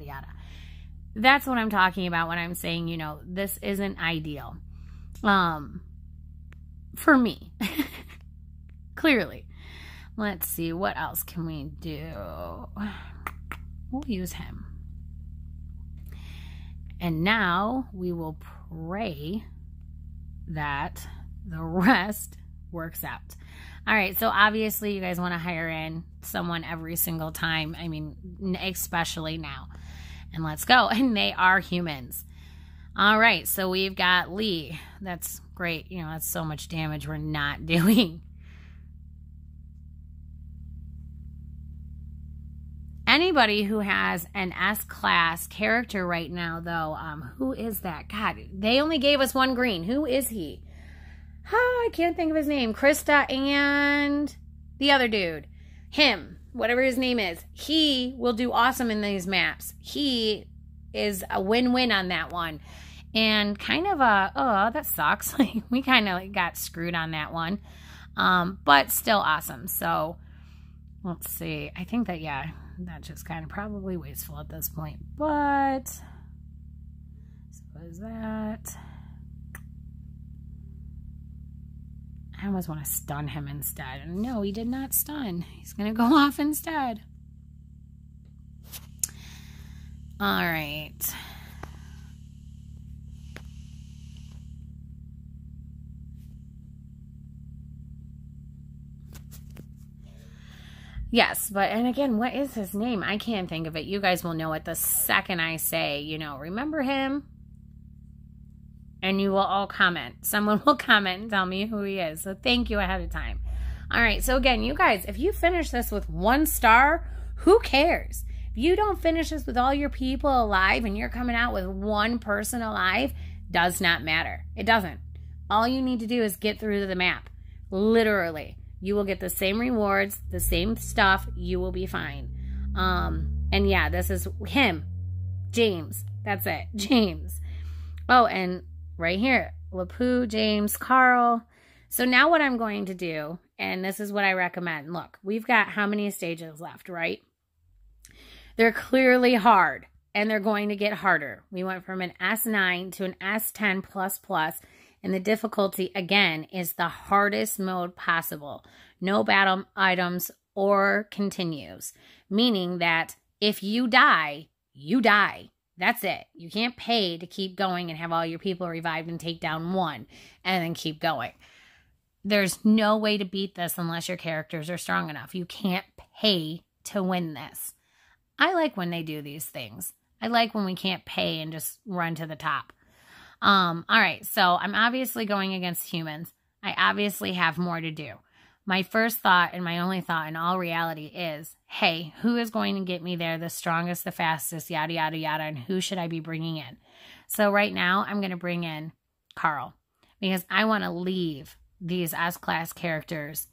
yada, yada. That's what I'm talking about when I'm saying, you know, this isn't ideal. Um, for me, clearly. Let's see, what else can we do? We'll use him. And now we will pray that the rest works out. All right, so obviously you guys want to hire in someone every single time. I mean, especially now and let's go. And they are humans. All right, so we've got Lee. That's great. You know, that's so much damage we're not doing. Anybody who has an S class character right now, though, um, who is that? God, they only gave us one green. Who is he? Oh, I can't think of his name. Krista and the other dude. Him whatever his name is, he will do awesome in these maps. He is a win-win on that one. And kind of a, oh, that sucks. Like we kind of got screwed on that one. Um, but still awesome. So let's see. I think that, yeah, that's just kind of probably wasteful at this point. But so what is that? I almost want to stun him instead. no, he did not stun. He's going to go off instead. All right. Yes, but and again, what is his name? I can't think of it. You guys will know it the second I say, you know, remember him? and you will all comment. Someone will comment and tell me who he is. So thank you ahead of time. All right. So again, you guys, if you finish this with one star, who cares? If you don't finish this with all your people alive and you're coming out with one person alive, does not matter. It doesn't. All you need to do is get through the map. Literally. You will get the same rewards, the same stuff. You will be fine. Um, and yeah, this is him. James. That's it. James. Oh, and right here, Lapu, James, Carl. So now what I'm going to do, and this is what I recommend. Look, we've got how many stages left, right? They're clearly hard and they're going to get harder. We went from an S9 to an S10 plus plus, and the difficulty again is the hardest mode possible. No battle items or continues, meaning that if you die, you die. That's it. You can't pay to keep going and have all your people revived and take down one and then keep going. There's no way to beat this unless your characters are strong enough. You can't pay to win this. I like when they do these things. I like when we can't pay and just run to the top. Um, all right, so I'm obviously going against humans. I obviously have more to do. My first thought and my only thought in all reality is hey, who is going to get me there the strongest, the fastest, yada, yada, yada, and who should I be bringing in? So, right now, I'm going to bring in Carl because I want to leave these S class characters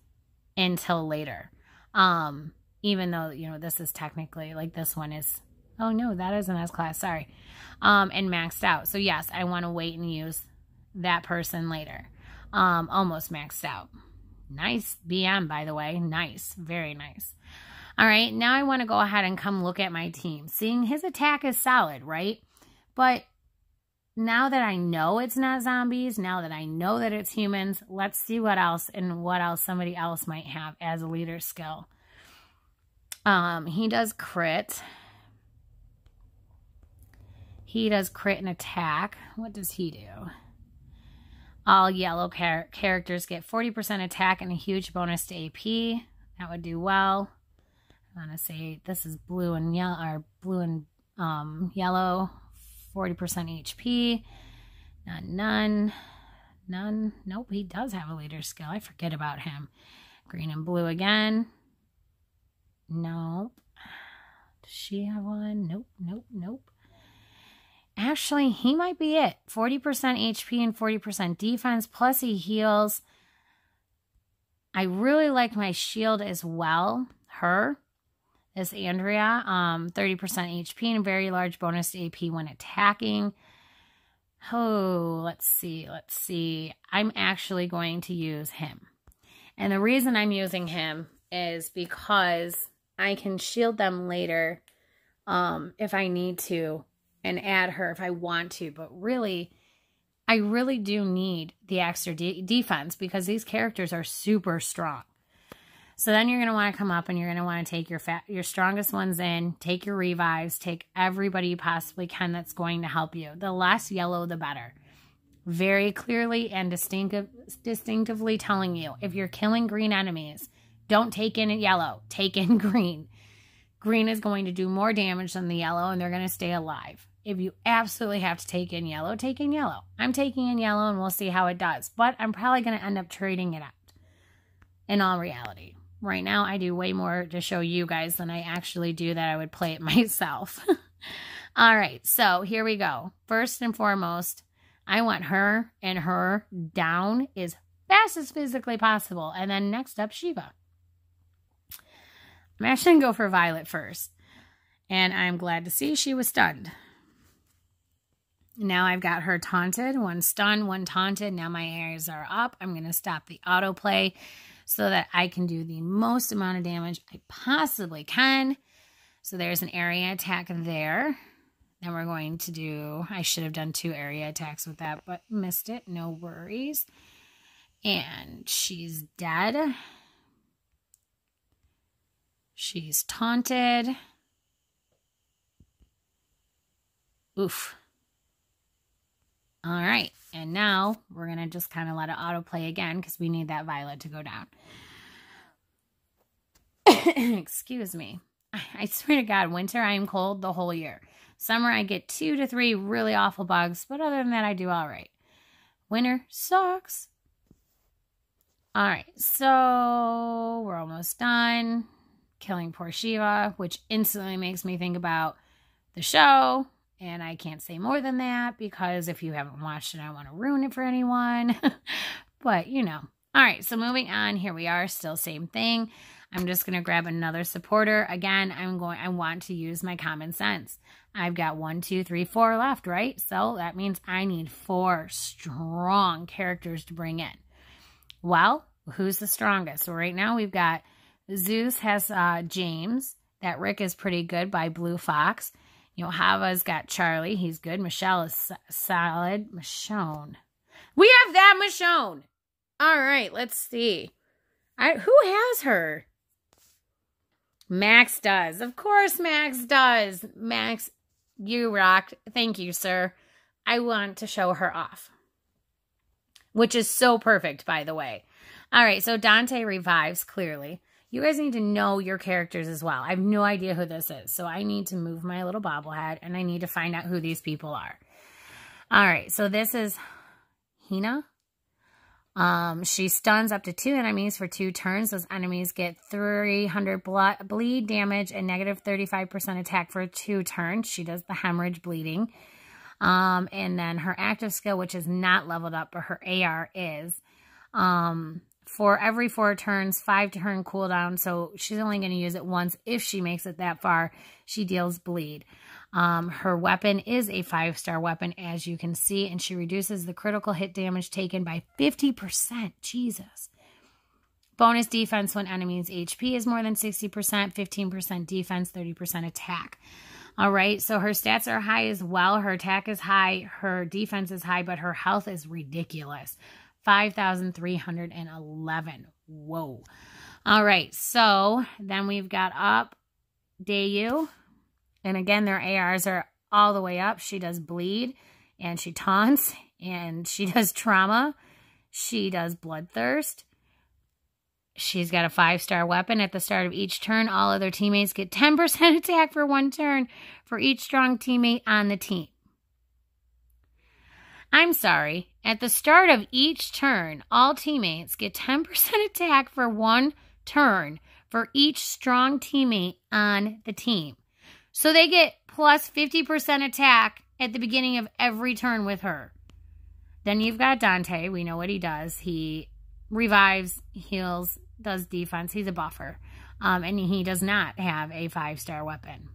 until later. Um, even though, you know, this is technically like this one is, oh no, that is an S class, sorry, um, and maxed out. So, yes, I want to wait and use that person later, um, almost maxed out. Nice BM, by the way. Nice. Very nice. All right, now I want to go ahead and come look at my team. Seeing his attack is solid, right? But now that I know it's not zombies, now that I know that it's humans, let's see what else and what else somebody else might have as a leader skill. Um, he does crit. He does crit and attack. What does he do? All yellow char- characters get 40% attack and a huge bonus to AP. That would do well. I want to say this is blue and yellow, or blue and um, yellow, 40% HP. Not none. None. Nope, he does have a leader skill. I forget about him. Green and blue again. Nope. Does she have one? Nope, nope, nope actually, he might be it. 40% HP and 40% defense, plus he heals. I really like my shield as well. Her is Andrea, um, 30% HP and very large bonus AP when attacking. Oh, let's see, let's see. I'm actually going to use him. And the reason I'm using him is because I can shield them later um, if I need to and add her if I want to, but really, I really do need the extra de- defense because these characters are super strong. So then you're going to want to come up and you're going to want to take your your strongest ones in, take your revives, take everybody you possibly can that's going to help you. The less yellow, the better. Very clearly and distinctive, distinctively telling you if you're killing green enemies, don't take in yellow, take in green. Green is going to do more damage than the yellow, and they're going to stay alive. If you absolutely have to take in yellow, take in yellow. I'm taking in yellow and we'll see how it does. But I'm probably going to end up trading it out in all reality. Right now, I do way more to show you guys than I actually do that I would play it myself. all right, so here we go. First and foremost, I want her and her down as fast as physically possible. And then next up, Shiva. I'm actually going to go for Violet first. And I'm glad to see she was stunned. Now I've got her taunted, one stunned, one taunted. Now my areas are up. I'm going to stop the autoplay so that I can do the most amount of damage I possibly can. So there's an area attack there. Then we're going to do, I should have done two area attacks with that, but missed it. No worries. And she's dead. She's taunted. Oof. All right, and now we're gonna just kind of let it autoplay again because we need that violet to go down. Excuse me. I, I swear to God, winter I am cold the whole year. Summer I get two to three really awful bugs, but other than that I do all right. Winter sucks. All right, so we're almost done killing poor Shiva, which instantly makes me think about the show and I can't say more than that because if you haven't watched it, I want to ruin it for anyone. but you know. All right, so moving on, here we are, still same thing. I'm just going to grab another supporter. Again, I'm going, I want to use my common sense. I've got one, two, three, four left, right? So that means I need four strong characters to bring in. Well, who's the strongest? So right now we've got Zeus has uh, James. That Rick is pretty good by Blue Fox. You know, Hava's got Charlie. He's good. Michelle is solid. Michonne. We have that Michonne. All right, let's see. I, who has her? Max does. Of course Max does. Max, you rocked. Thank you, sir. I want to show her off. Which is so perfect, by the way. All right, so Dante revives, clearly. You guys need to know your characters as well. I have no idea who this is. So I need to move my little bobblehead and I need to find out who these people are. All right. So this is Hina. Um, she stuns up to two enemies for two turns. Those enemies get 300 bleed damage and negative 35% attack for two turns. She does the hemorrhage bleeding. Um, and then her active skill, which is not leveled up, but her AR is, um, for every four turns, five turn cooldown. So she's only going to use it once. If she makes it that far, she deals bleed. Um, her weapon is a five star weapon, as you can see, and she reduces the critical hit damage taken by 50%. Jesus. Bonus defense when enemies' HP is more than 60%, 15% defense, 30% attack. All right, so her stats are high as well. Her attack is high, her defense is high, but her health is ridiculous. 5,311. Whoa. All right. So then we've got up Dayu. And again, their ARs are all the way up. She does bleed and she taunts and she does trauma. She does bloodthirst. She's got a five star weapon at the start of each turn. All other teammates get 10% attack for one turn for each strong teammate on the team. I'm sorry. At the start of each turn, all teammates get 10% attack for one turn for each strong teammate on the team. So they get plus 50% attack at the beginning of every turn with her. Then you've got Dante. We know what he does. He revives, heals, does defense. He's a buffer. Um, and he does not have a five star weapon.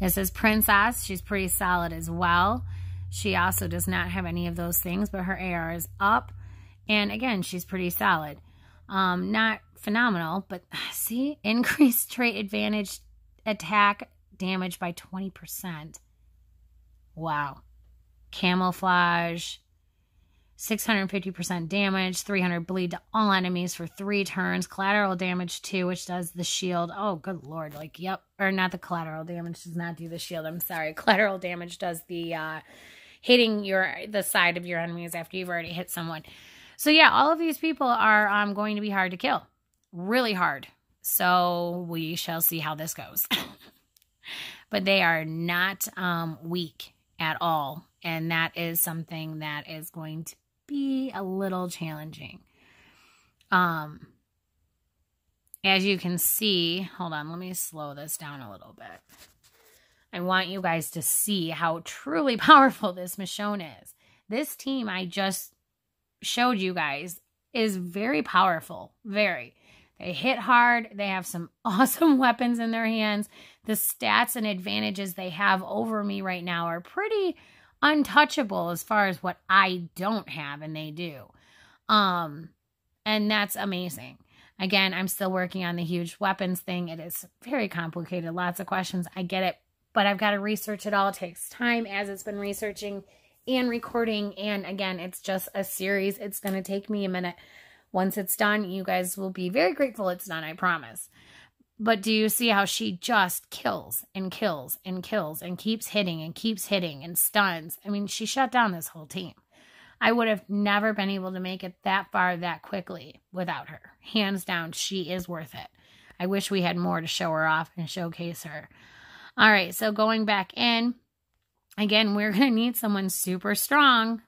This is Princess. She's pretty solid as well. She also does not have any of those things, but her AR is up. And again, she's pretty solid. Um, not phenomenal, but see, increased trait advantage attack damage by 20%. Wow. Camouflage, 650% damage, 300 bleed to all enemies for three turns, collateral damage too, which does the shield. Oh, good lord. Like, yep. Or not the collateral damage does not do the shield. I'm sorry. Collateral damage does the uh, hitting your the side of your enemies after you've already hit someone. So, yeah, all of these people are um, going to be hard to kill. Really hard. So, we shall see how this goes. but they are not um, weak at all. And that is something that is going to be a little challenging. Um, as you can see, hold on, let me slow this down a little bit. I want you guys to see how truly powerful this Michonne is. This team I just showed you guys is very powerful, very. They hit hard. They have some awesome weapons in their hands. The stats and advantages they have over me right now are pretty untouchable as far as what I don't have and they do. Um and that's amazing. Again, I'm still working on the huge weapons thing. It is very complicated, lots of questions. I get it, but I've got to research it all. It takes time as it's been researching and recording and again, it's just a series. It's going to take me a minute. Once it's done, you guys will be very grateful it's done, I promise. But do you see how she just kills and kills and kills and keeps hitting and keeps hitting and stuns? I mean, she shut down this whole team. I would have never been able to make it that far that quickly without her. Hands down, she is worth it. I wish we had more to show her off and showcase her. All right, so going back in, again, we're going to need someone super strong.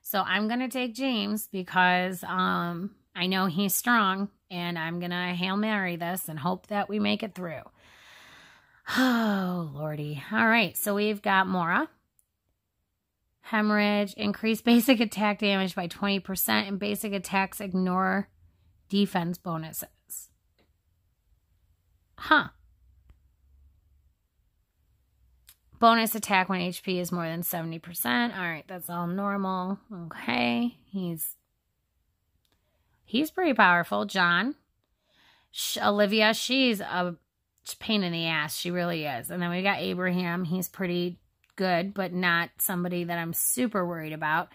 So I'm going to take James because um, I know he's strong and I'm going to Hail Mary this and hope that we make it through. Oh, Lordy. All right. So we've got Mora. Hemorrhage, increase basic attack damage by 20%, and basic attacks ignore defense bonuses. Huh. Bonus attack when HP is more than 70%. All right, that's all normal. Okay. He's He's pretty powerful, John. Olivia, she's a pain in the ass. She really is. And then we got Abraham. He's pretty good, but not somebody that I'm super worried about.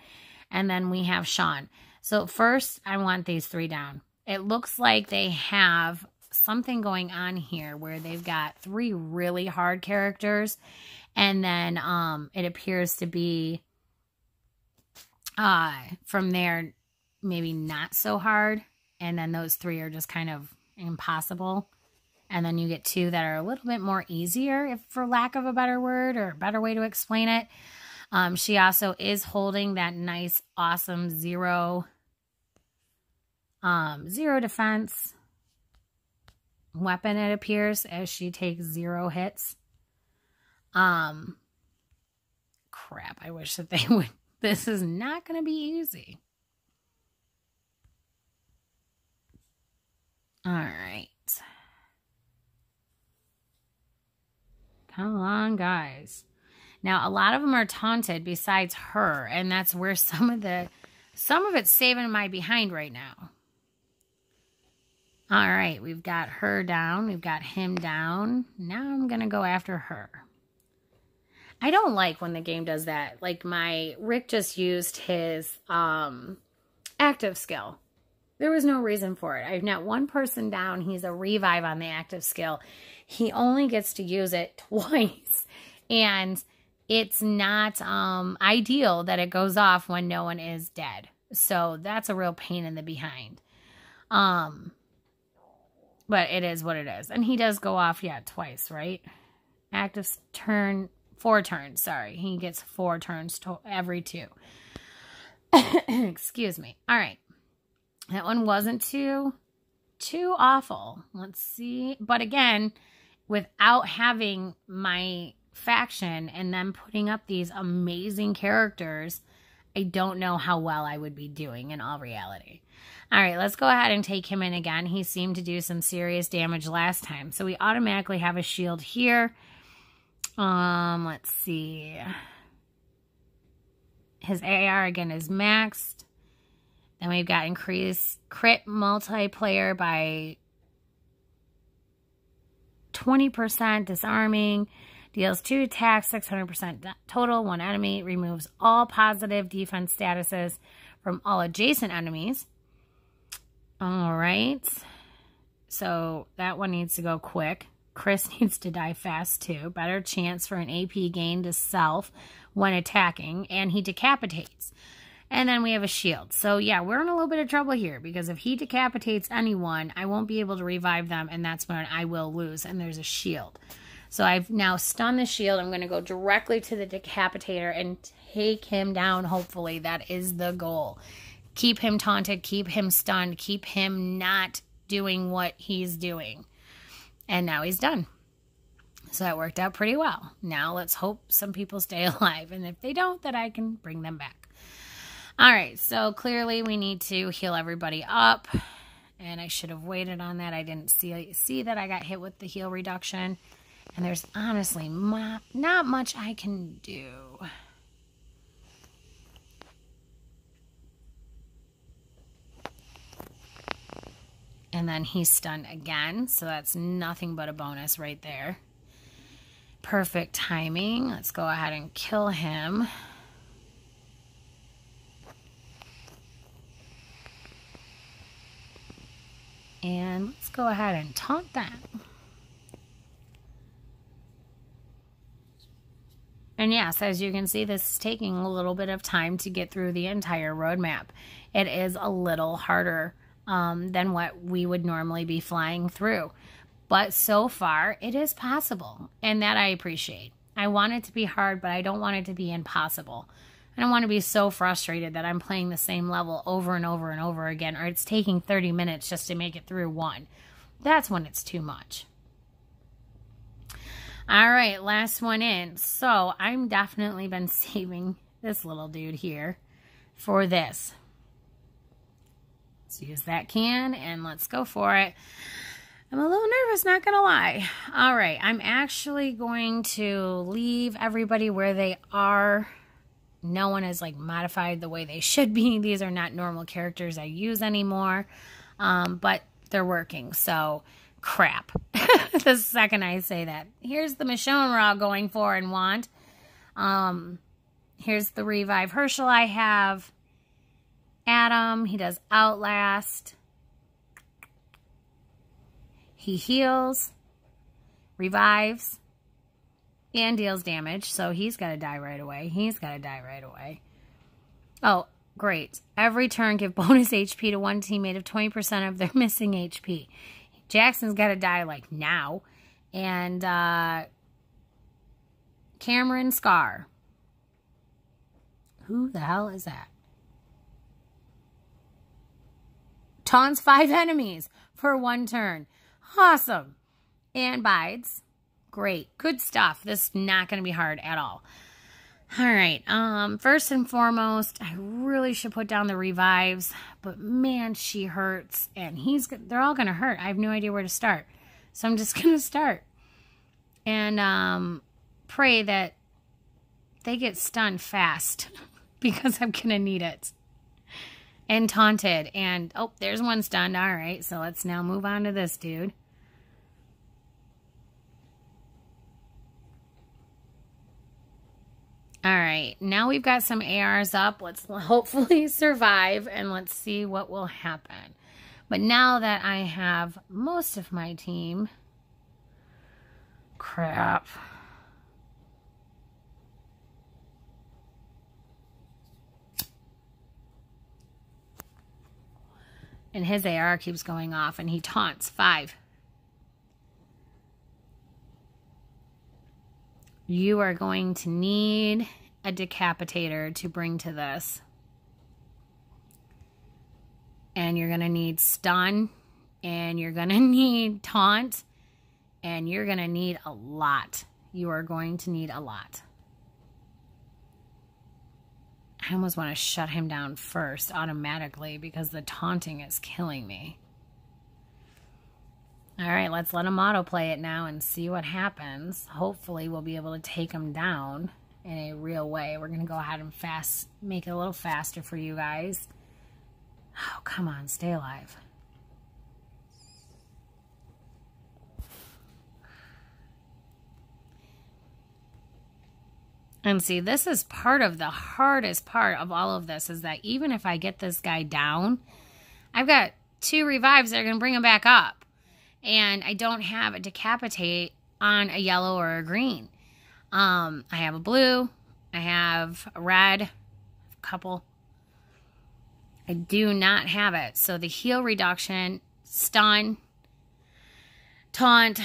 And then we have Sean. So first, I want these three down. It looks like they have something going on here where they've got three really hard characters and then um it appears to be uh from there maybe not so hard. And then those three are just kind of impossible. And then you get two that are a little bit more easier, if for lack of a better word or better way to explain it. Um, she also is holding that nice, awesome zero, um, zero defense weapon. It appears as she takes zero hits. Um, crap! I wish that they would. This is not going to be easy. All right. Come on, guys. Now, a lot of them are taunted besides her, and that's where some of the some of it's saving my behind right now. All right, we've got her down, we've got him down. Now I'm going to go after her. I don't like when the game does that. Like my Rick just used his um active skill. There was no reason for it. I've not one person down. He's a revive on the active skill. He only gets to use it twice. And it's not um, ideal that it goes off when no one is dead. So that's a real pain in the behind. Um, but it is what it is. And he does go off, yeah, twice, right? Active turn, four turns, sorry. He gets four turns to every two. Excuse me. All right. That one wasn't too, too awful. Let's see. But again, without having my faction and then putting up these amazing characters, I don't know how well I would be doing in all reality. All right, let's go ahead and take him in again. He seemed to do some serious damage last time. So we automatically have a shield here. Um, let's see. His AR again is maxed. Then we've got increase crit multiplayer by 20%, disarming, deals two attacks, 600% total, one enemy, removes all positive defense statuses from all adjacent enemies. All right. So that one needs to go quick. Chris needs to die fast too. Better chance for an AP gain to self when attacking, and he decapitates. And then we have a shield. So yeah, we're in a little bit of trouble here because if he decapitates anyone, I won't be able to revive them and that's when I will lose. And there's a shield. So I've now stunned the shield. I'm going to go directly to the decapitator and take him down, hopefully. That is the goal. Keep him taunted, keep him stunned, keep him not doing what he's doing. And now he's done. So that worked out pretty well. Now let's hope some people stay alive. And if they don't, that I can bring them back. All right, so clearly we need to heal everybody up. And I should have waited on that. I didn't see see that I got hit with the heal reduction. And there's honestly not much I can do. And then he's stunned again. So that's nothing but a bonus right there. Perfect timing. Let's go ahead and kill him. And let's go ahead and taunt that. And yes, as you can see, this is taking a little bit of time to get through the entire roadmap. It is a little harder um, than what we would normally be flying through. But so far, it is possible, and that I appreciate. I want it to be hard, but I don't want it to be impossible. I don't want to be so frustrated that I'm playing the same level over and over and over again, or it's taking 30 minutes just to make it through one. That's when it's too much. All right, last one in. So I'm definitely been saving this little dude here for this. Let's use that can and let's go for it. I'm a little nervous, not going to lie. All right, I'm actually going to leave everybody where they are no one is like modified the way they should be. These are not normal characters I use anymore, um, but they're working. So crap. the second I say that, here's the Michonne we're all going for and want. Um, here's the Revive Herschel I have. Adam, he does Outlast. He heals, revives, and deals damage, so he's got to die right away. He's got to die right away. Oh, great. Every turn, give bonus HP to one teammate of 20% of their missing HP. Jackson's got to die, like, now. And uh, Cameron Scar. Who the hell is that? Taunts five enemies for one turn. Awesome. And bides. Great. Good stuff. This is not going to be hard at all. All right. Um, first and foremost, I really should put down the revives, but man, she hurts, and he's. They're all gonna hurt. I have no idea where to start, so I'm just gonna start, and um, pray that they get stunned fast, because I'm gonna need it, and taunted, and oh, there's one stunned. All right, so let's now move on to this dude. All right, now we've got some ARs up. Let's hopefully survive and let's see what will happen. But now that I have most of my team, crap. And his AR keeps going off and he taunts five. you are going to need a decapitator to bring to this. And you're going to need stun, and you're going to need taunt, and you're going to need a lot. You are going to need a lot. I almost want to shut him down first automatically because the taunting is killing me. All right, let's let them autoplay it now and see what happens. Hopefully we'll be able to take him down in a real way. We're going to go ahead and fast, make it a little faster for you guys. Oh, come on, stay alive. And see, this is part of the hardest part of all of this is that even if I get this guy down, I've got two revives that are going to bring him back up and I don't have a decapitate on a yellow or a green. Um, I have a blue, I have a red, a couple. I do not have it. So the heal reduction, stun, taunt,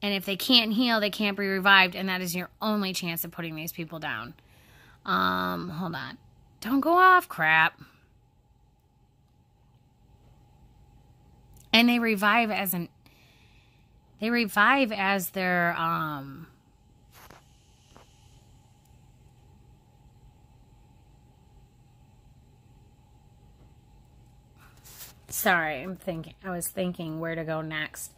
and if they can't heal, they can't be revived, and that is your only chance of putting these people down. Um, hold on. Don't go off, crap. and they revive as an they revive as their um sorry i'm thinking i was thinking where to go next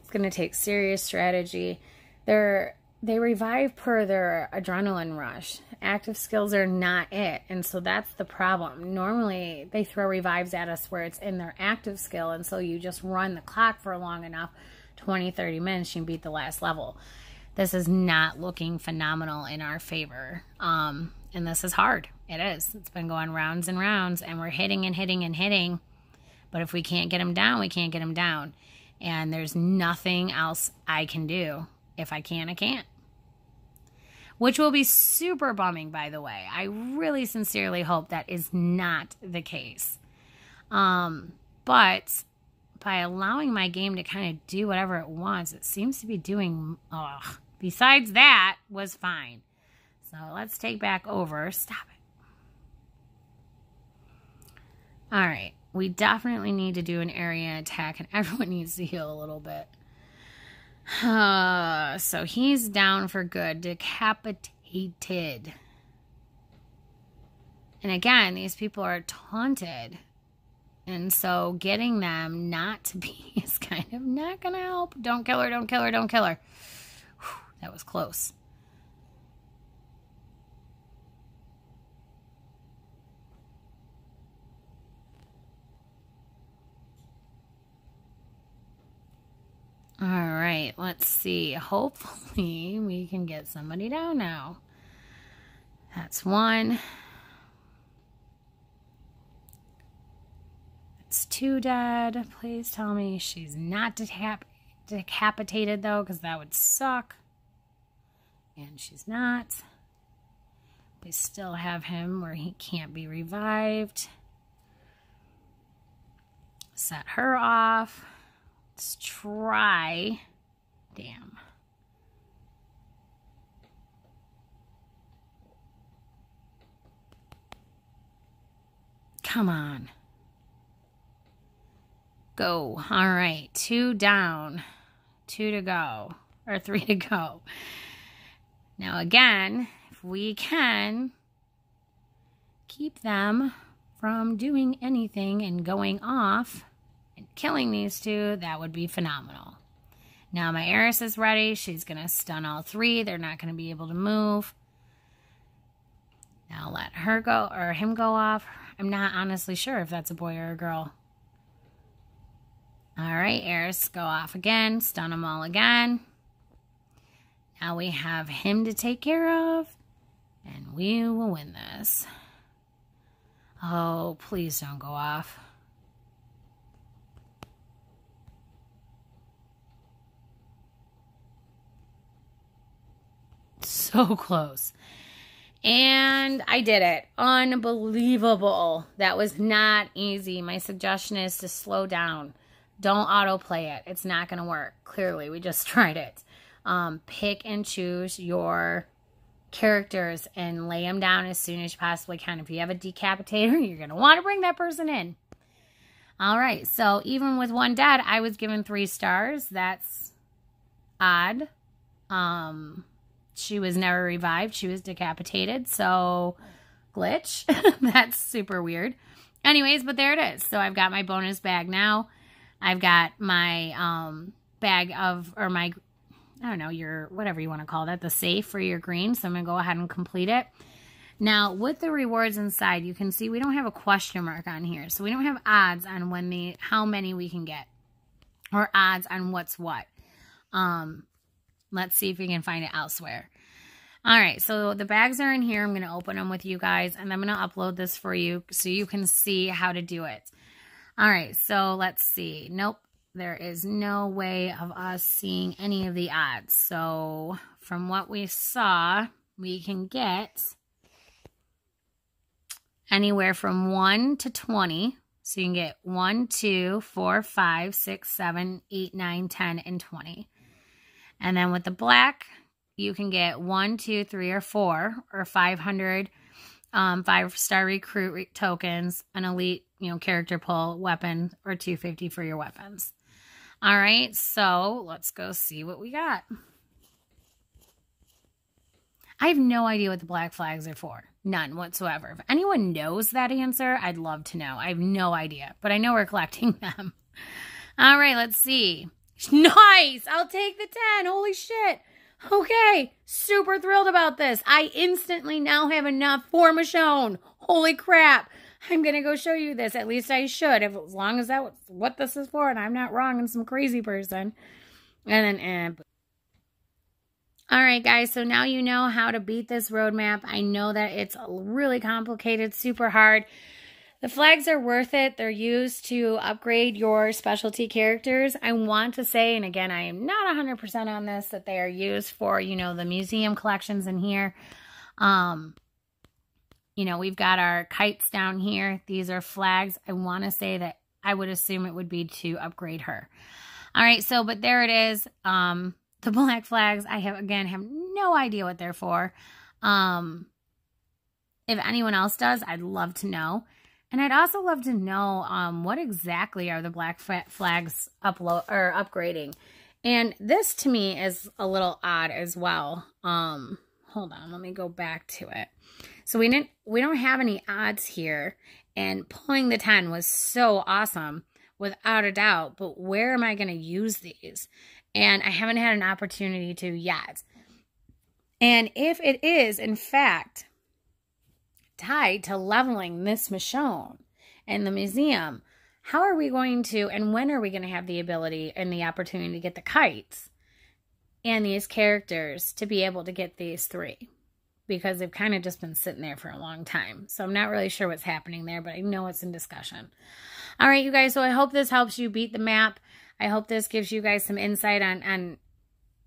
it's going to take serious strategy they're they revive per their adrenaline rush. Active skills are not it, and so that's the problem. Normally, they throw revives at us where it's in their active skill, and so you just run the clock for long enough 20, 30 minutes, you beat the last level. This is not looking phenomenal in our favor. Um, and this is hard. It is. It's been going rounds and rounds, and we're hitting and hitting and hitting. But if we can't get them down, we can't get them down. And there's nothing else I can do if I can, I can't. Which will be super bumming, by the way. I really sincerely hope that is not the case. Um, but by allowing my game to kind of do whatever it wants, it seems to be doing, ugh. Besides that, was fine. So let's take back over. Stop it. All right. We definitely need to do an area attack, and everyone needs to heal a little bit so he's down for good. Decapitated. And again, these people are taunted. And so getting them not to be is kind of not going to help. Don't kill her, don't kill her, don't kill her. Whew, that was close. All right, let's see. Hopefully we can get somebody down now. That's one. That's two dead. Please tell me she's not decap decapitated though, because that would suck. And she's not. They still have him where he can't be revived. Set her off let's try, damn. Come on. Go. All right. Two down. Two to go. Or three to go. Now again, if we can keep them from doing anything and going off, killing these two, that would be phenomenal. Now my heiress is ready. She's going to stun all three. They're not going to be able to move. Now let her go or him go off. I'm not honestly sure if that's a boy or a girl. All right, Eris, go off again. Stun them all again. Now we have him to take care of. And we will win this. Oh, please don't go off. so close. And I did it. Unbelievable. That was not easy. My suggestion is to slow down. Don't autoplay it. It's not going to work. Clearly, we just tried it. Um, pick and choose your characters and lay them down as soon as you possibly can. If you have a decapitator, you're going to want to bring that person in. All right, so even with one dead, I was given three stars. That's odd. Um, she was never revived. She was decapitated. So glitch. That's super weird. Anyways, but there it is. So I've got my bonus bag now. I've got my um, bag of, or my, I don't know, your, whatever you want to call that, the safe for your green. So I'm going to go ahead and complete it. Now, with the rewards inside, you can see we don't have a question mark on here. So we don't have odds on when the, how many we can get or odds on what's what. Um, Let's see if we can find it elsewhere. All right, so the bags are in here. I'm going to open them with you guys, and I'm going to upload this for you so you can see how to do it. All right, so let's see. Nope, there is no way of us seeing any of the ads. So from what we saw, we can get anywhere from 1 to 20. So you can get 1, 2, 4, 5, 6, 7, 8, 9, 10, and 20. And then with the black, you can get one, two, three, or four, or 500 um, five star recruit re tokens, an elite, you know, character pull weapon, or 250 for your weapons. All right, so let's go see what we got. I have no idea what the black flags are for. None whatsoever. If anyone knows that answer, I'd love to know. I have no idea, but I know we're collecting them. All right, let's see. Nice! I'll take the 10. Holy shit. Okay, super thrilled about this. I instantly now have enough for Michonne. Holy crap. I'm going to go show you this. At least I should, if, as long as that's what this is for and I'm not wrong and some crazy person. And then, eh. All right, guys, so now you know how to beat this roadmap. I know that it's really complicated, super hard. The flags are worth it. They're used to upgrade your specialty characters. I want to say, and again, I am not 100% on this, that they are used for, you know, the museum collections in here. Um, you know, we've got our kites down here. These are flags. I want to say that I would assume it would be to upgrade her. All right, so, but there it is. Um, the black flags, I have, again, have no idea what they're for. Um, if anyone else does, I'd love to know. And I'd also love to know um, what exactly are the black flags upload or upgrading. And this to me is a little odd as well. Um, hold on, let me go back to it. So we didn't we don't have any odds here. And pulling the 10 was so awesome without a doubt, but where am I going to use these? And I haven't had an opportunity to yet. And if it is, in fact, tied to leveling this Michonne and the museum. How are we going to, and when are we going to have the ability and the opportunity to get the kites and these characters to be able to get these three? Because they've kind of just been sitting there for a long time. So I'm not really sure what's happening there, but I know it's in discussion. All right, you guys. So I hope this helps you beat the map. I hope this gives you guys some insight on, on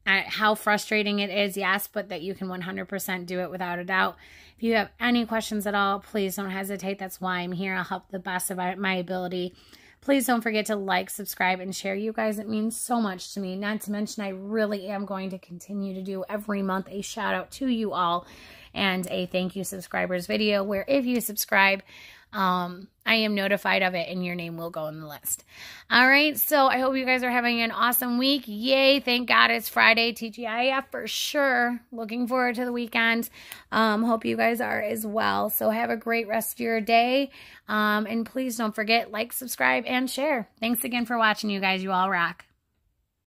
at how frustrating it is, yes, but that you can 100% do it without a doubt. If you have any questions at all, please don't hesitate. That's why I'm here. I'll help the best of my ability. Please don't forget to like, subscribe, and share. You guys, it means so much to me. Not to mention, I really am going to continue to do every month a shout out to you all and a thank you subscribers video where if you subscribe, um, I am notified of it and your name will go on the list. All right. So I hope you guys are having an awesome week. Yay. Thank God it's Friday, TGIF for sure. Looking forward to the weekend. Um, hope you guys are as well. So have a great rest of your day. Um, and please don't forget, like, subscribe, and share. Thanks again for watching, you guys. You all rock.